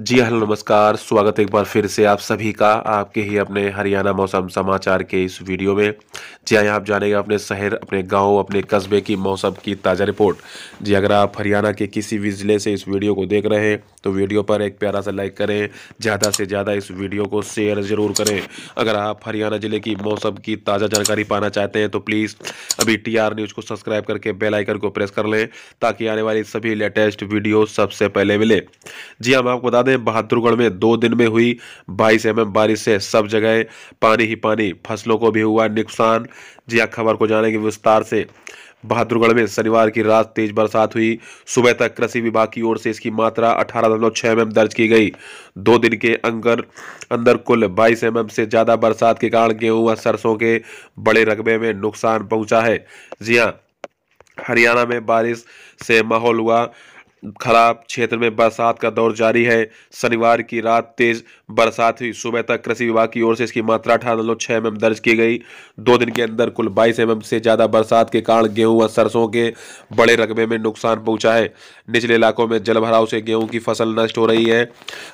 जी हाँ, हेलो नमस्कार स्वागत एक बार फिर से आप सभी का आपके ही अपने हरियाणा मौसम समाचार के इस वीडियो में जी हाँ आप जानेंगे अपने शहर अपने गांव अपने कस्बे की मौसम की ताज़ा रिपोर्ट जी अगर आप हरियाणा के किसी भी ज़िले से इस वीडियो को देख रहे हैं तो वीडियो पर एक प्यारा सा लाइक करें ज़्यादा से ज़्यादा इस वीडियो को शेयर ज़रूर करें अगर आप हरियाणा ज़िले की मौसम की ताज़ा जानकारी पाना चाहते हैं तो प्लीज़ अभी टी न्यूज़ को सब्सक्राइब करके बेलाइकन को प्रेस कर लें ताकि आने वाली सभी लेटेस्ट वीडियो सबसे पहले मिले जी हम हाँ, आपको बता दें बहादुरगढ़ में दो दिन में हुई बाईस एम बारिश से सब जगह पानी ही पानी फसलों को भी हुआ नुकसान जी हाँ खबर को जानेंगे विस्तार से बहादुरगढ़ में शनिवार की रात तेज बरसात हुई सुबह तक कृषि विभाग की ओर से इसकी मात्रा अठारह दशमलव छः एम दर्ज की गई दो दिन के अंगर अंदर कुल बाईस एम से ज़्यादा बरसात के कारण गेहूं व सरसों के बड़े रकबे में नुकसान पहुंचा है जी हाँ हरियाणा में बारिश से माहौल हुआ खराब क्षेत्र में बरसात का दौर जारी है शनिवार की रात तेज बरसात हुई सुबह तक कृषि विभाग की ओर से इसकी मात्रा अठारह दशमलव छः एम दर्ज की गई दो दिन के अंदर कुल बाईस एम से ज़्यादा बरसात के कारण गेहूं व सरसों के बड़े रकबे में नुकसान पहुंचा है निचले इलाकों में जलभराव से गेहूँ की फसल नष्ट हो रही है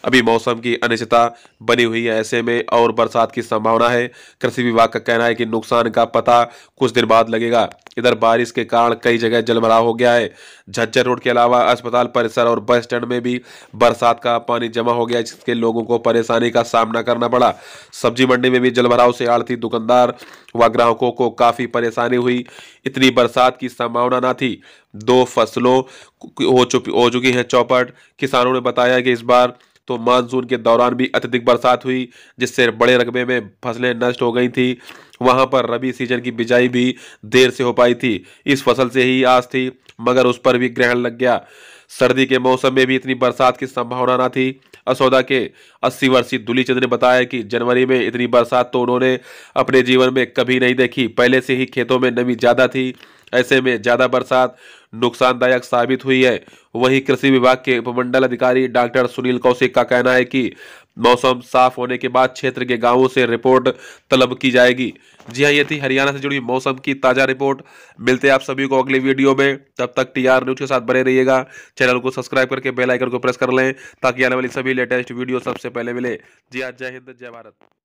अभी मौसम की अनिश्चितता बनी हुई है ऐसे में और बरसात की संभावना है कृषि विभाग का कहना है कि नुकसान का पता कुछ दिन बाद लगेगा इधर बारिश के कारण कई जगह जलभराव हो गया है झज्जर रोड के अलावा अस्पताल अस्पताल परिसर और बस स्टैंड में भी बरसात का पानी जमा हो गया जिसके लोगों को परेशानी का सामना करना पड़ा सब्जी मंडी में भी जलभराव से आड़ती दुकानदार व ग्राहकों को काफ़ी परेशानी हुई इतनी बरसात की संभावना ना थी दो फसलों हो चुकी हो चुकी हैं चौपट किसानों ने बताया कि इस बार तो मानसून के दौरान भी अत्यधिक बरसात हुई जिससे बड़े रकबे में फसलें नष्ट हो गई थी वहाँ पर रबी सीजन की बिजाई भी देर से हो पाई थी इस फसल से ही आस थी मगर उस पर भी ग्रहण लग गया सर्दी के मौसम में भी इतनी बरसात की संभावना ना थी असौदा के अस्सी वर्षीय दुली ने बताया कि जनवरी में इतनी बरसात तो उन्होंने अपने जीवन में कभी नहीं देखी पहले से ही खेतों में नमी ज़्यादा थी ऐसे में ज़्यादा बरसात नुकसानदायक साबित हुई है वहीं कृषि विभाग के उपमंडल अधिकारी डॉक्टर सुनील कौशिक का कहना है कि मौसम साफ होने के बाद क्षेत्र के गांवों से रिपोर्ट तलब की जाएगी जी हाँ ये थी हरियाणा से जुड़ी मौसम की ताज़ा रिपोर्ट मिलते हैं आप सभी को अगले वीडियो में तब तक टी आर न्यूज के साथ बने रहिएगा चैनल को सब्सक्राइब करके बेल आइकन को प्रेस कर लें ताकि आने वाली सभी लेटेस्ट वीडियो सबसे पहले मिले जी हाँ जय हिंद जय भारत